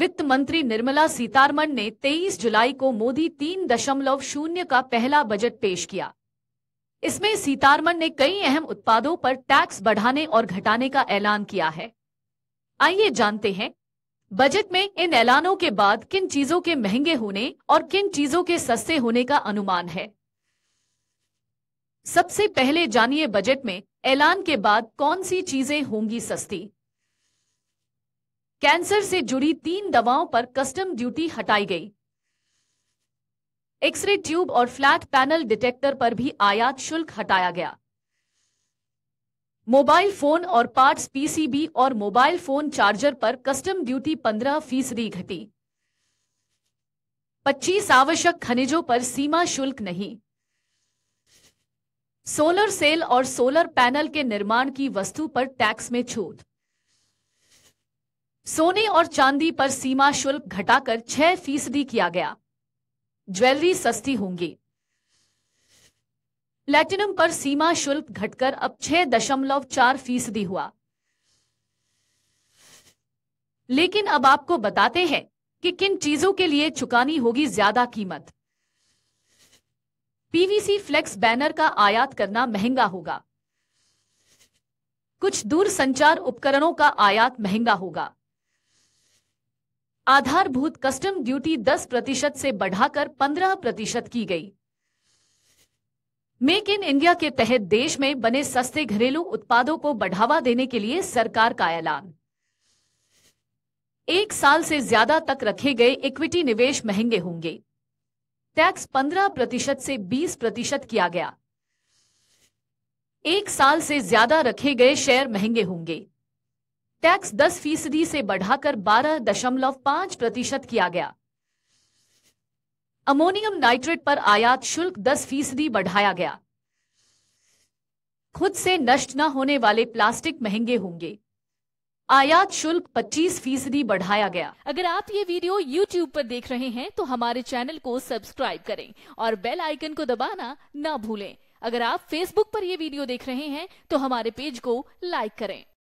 वित्त मंत्री निर्मला सीतारमण ने 23 जुलाई को मोदी तीन दशमलव शून्य का पहला बजट पेश किया इसमें सीतारमण ने कई अहम उत्पादों पर टैक्स बढ़ाने और घटाने का ऐलान किया है आइए जानते हैं बजट में इन ऐलानों के बाद किन चीजों के महंगे होने और किन चीजों के सस्ते होने का अनुमान है सबसे पहले जानिए बजट में ऐलान के बाद कौन सी चीजें होंगी सस्ती कैंसर से जुड़ी तीन दवाओं पर कस्टम ड्यूटी हटाई गई एक्सरे ट्यूब और फ्लैट पैनल डिटेक्टर पर भी आयात शुल्क हटाया गया मोबाइल फोन और पार्ट्स पीसीबी और मोबाइल फोन चार्जर पर कस्टम ड्यूटी 15 फीसदी घटी 25 आवश्यक खनिजों पर सीमा शुल्क नहीं सोलर सेल और सोलर पैनल के निर्माण की वस्तु पर टैक्स में छूट सोने और चांदी पर सीमा शुल्क घटाकर छह फीसदी किया गया ज्वेलरी सस्ती होंगी प्लेटिनम पर सीमा शुल्क घटकर अब छह दशमलव चार फीसदी हुआ लेकिन अब आपको बताते हैं कि किन चीजों के लिए चुकानी होगी ज्यादा कीमत पीवीसी फ्लेक्स बैनर का आयात करना महंगा होगा कुछ दूर संचार उपकरणों का आयात महंगा होगा आधारभूत कस्टम ड्यूटी 10 प्रतिशत से बढ़ाकर 15 प्रतिशत की गई मेक इन इंडिया के तहत देश में बने सस्ते घरेलू उत्पादों को बढ़ावा देने के लिए सरकार का ऐलान एक साल से ज्यादा तक रखे गए इक्विटी निवेश महंगे होंगे टैक्स 15 प्रतिशत से 20 प्रतिशत किया गया एक साल से ज्यादा रखे गए शेयर महंगे होंगे टैक्स 10 फीसदी से बढ़ाकर 12.5 प्रतिशत किया गया अमोनियम नाइट्रेट पर आयात शुल्क 10 फीसदी बढ़ाया गया खुद से नष्ट न होने वाले प्लास्टिक महंगे होंगे आयात शुल्क 25 फीसदी बढ़ाया गया अगर आप ये वीडियो YouTube पर देख रहे हैं तो हमारे चैनल को सब्सक्राइब करें और बेल आइकन को दबाना ना भूलें अगर आप Facebook पर यह वीडियो देख रहे हैं तो हमारे पेज को लाइक करें